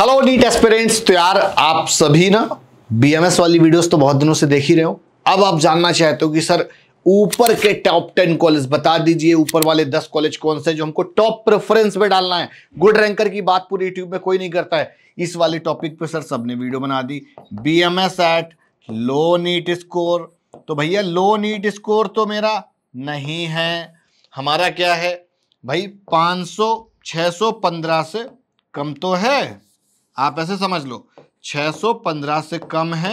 hello NEET aspirants तो यार आप सभी ना बीएमएस वाली वीडियोस तो बहुत दिनों से देख ही रहे हो अब आप जानना चाहते हो कि सर ऊपर के टॉप टेन कॉलेज बता दीजिए ऊपर वाले दस कॉलेज कौन से जो हमको टॉप प्रेफरेंस में डालना है गुड रैंकर की बात पूरी यूट्यूब में कोई नहीं करता है इस वाले टॉपिक पे सर सबने वीडियो बना दी B M S at low NEET score तो भैया लो नीट स्कोर तो मेरा नहीं है हमारा क्या है भाई पाँच सौ से कम तो है आप ऐसे समझ लो 615 से कम है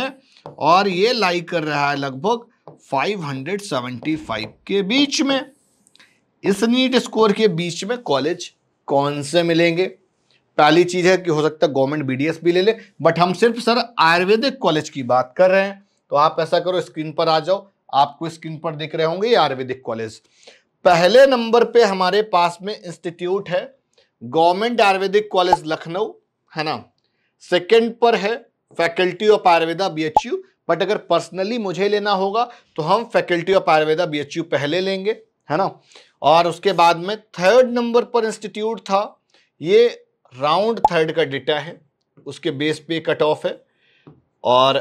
और ये लाई कर रहा है लगभग 575 के बीच में इस नीट स्कोर के बीच में कॉलेज कौन से मिलेंगे पहली चीज़ है कि हो सकता है गवर्नमेंट बीडीएस भी ले ले बट हम सिर्फ सर आयुर्वेदिक कॉलेज की बात कर रहे हैं तो आप ऐसा करो स्क्रीन पर आ जाओ आपको स्क्रीन पर दिख रहे होंगे आयुर्वेदिक कॉलेज पहले नंबर पे हमारे पास में इंस्टीट्यूट है गवर्नमेंट आयुर्वेदिक कॉलेज लखनऊ है ना सेकेंड पर है फैकल्टी ऑफ आयुर्वेदा बी बट अगर पर्सनली मुझे लेना होगा तो हम फैकल्टी ऑफ आयुर्वेदा बी पहले लेंगे है ना और उसके बाद में थर्ड नंबर पर इंस्टीट्यूट था ये राउंड थर्ड का डेटा है उसके बेस पे कट ऑफ है और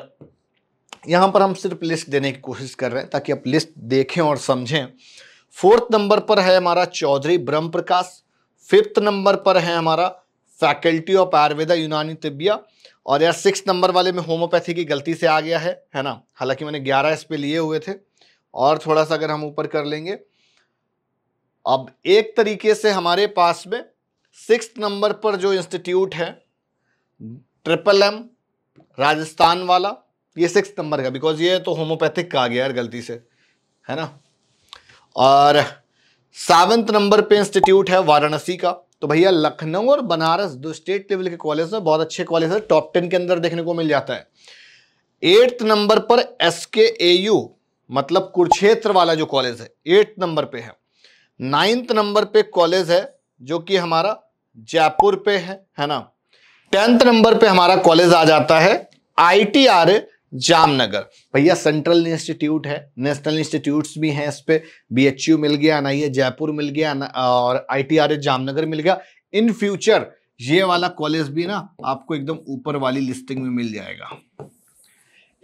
यहाँ पर हम सिर्फ लिस्ट देने की कोशिश कर रहे हैं ताकि आप लिस्ट देखें और समझें फोर्थ नंबर पर है हमारा चौधरी ब्रह्म प्रकाश फिफ्थ नंबर पर है हमारा फैकल्टी ऑफ आयुर्वेदा यूनानी तिबिया और यार सिक्स नंबर वाले में होम्योपैथी की गलती से आ गया है है ना हालांकि मैंने ग्यारह इस पर लिए हुए थे और थोड़ा सा अगर हम ऊपर कर लेंगे अब एक तरीके से हमारे पास में सिक्स नंबर पर जो इंस्टीट्यूट है ट्रिपल एम राजस्थान वाला ये सिक्स नंबर का बिकॉज ये तो होम्योपैथिक का आ गया यार गलती से है ना और सेवंथ नंबर पे इंस्टीट्यूट है वाराणसी का तो भैया लखनऊ और बनारस दो स्टेट लेवल के कॉलेज हैं बहुत अच्छे कॉलेज है टॉप टेन के अंदर देखने को मिल जाता है एट्थ नंबर पर एस के ए यू मतलब कुरुक्षेत्र वाला जो कॉलेज है एट्थ नंबर पे है नाइन्थ नंबर पे कॉलेज है जो कि हमारा जयपुर पे है है ना टेंथ नंबर पे हमारा कॉलेज आ जाता है आई टी आर जामनगर भैया सेंट्रल इंस्टीट्यूट है नेशनल इंस्टीट्यूट्स भी हैं इस पर बी मिल गया एन जयपुर मिल गया और आई जामनगर मिल गया इन फ्यूचर ये वाला कॉलेज भी ना आपको एकदम ऊपर वाली लिस्टिंग में मिल जाएगा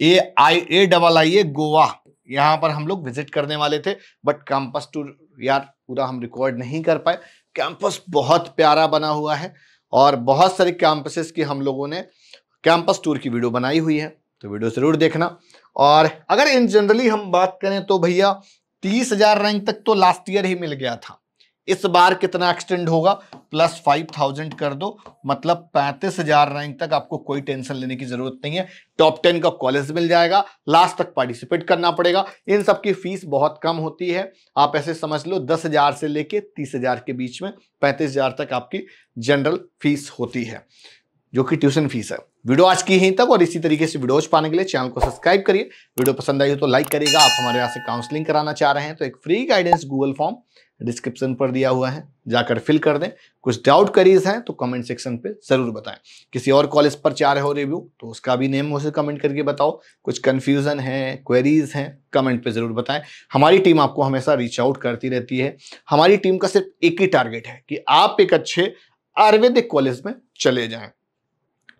ए आई ए डबल आई ए गोवा यहाँ पर हम लोग विजिट करने वाले थे बट कैंपस टूर यार पूरा हम रिकॉर्ड नहीं कर पाए कैंपस बहुत प्यारा बना हुआ है और बहुत सारे कैंपसेस की हम लोगों ने कैंपस टूर की वीडियो बनाई हुई है तो वीडियो ज़रूर देखना और अगर इन जनरली हम बात करें तो भैया तीस हजार रैंक तक तो लास्ट ईयर ही मिल गया था इस बार कितना एक्सटेंड होगा प्लस फाइव थाउजेंड कर दो मतलब पैंतीस हजार रैंक तक आपको कोई टेंशन लेने की जरूरत नहीं है टॉप टेन का कॉलेज मिल जाएगा लास्ट तक पार्टिसिपेट करना पड़ेगा इन सब की फीस बहुत कम होती है आप ऐसे समझ लो दस हजार से लेके तीस हजार के बीच में पैंतीस हजार तक आपकी जनरल फीस होती है जो कि ट्यूशन फीस है वीडियो आज की यहीं तक और इसी तरीके से वीडियोज पाने के लिए चैनल को सब्सक्राइब करिए वीडियो पसंद आई हो तो लाइक करिएगा आप हमारे यहाँ से काउंसलिंग कराना चाह रहे हैं तो एक free guidance Google form description पर दिया हुआ है जाकर फिल कर दें कुछ डाउट करीज हैं तो कमेंट सेक्शन पे ज़रूर बताएं किसी और कॉलेज पर चाह रहे हो रिव्यू तो उसका भी नेम मुझे कमेंट करके बताओ कुछ कन्फ्यूज़न है क्वेरीज हैं कमेंट पे ज़रूर बताएं हमारी टीम आपको हमेशा रीच आउट करती रहती है हमारी टीम का सिर्फ एक ही टारगेट है कि आप एक अच्छे आयुर्वेदिक कॉलेज में चले जाएँ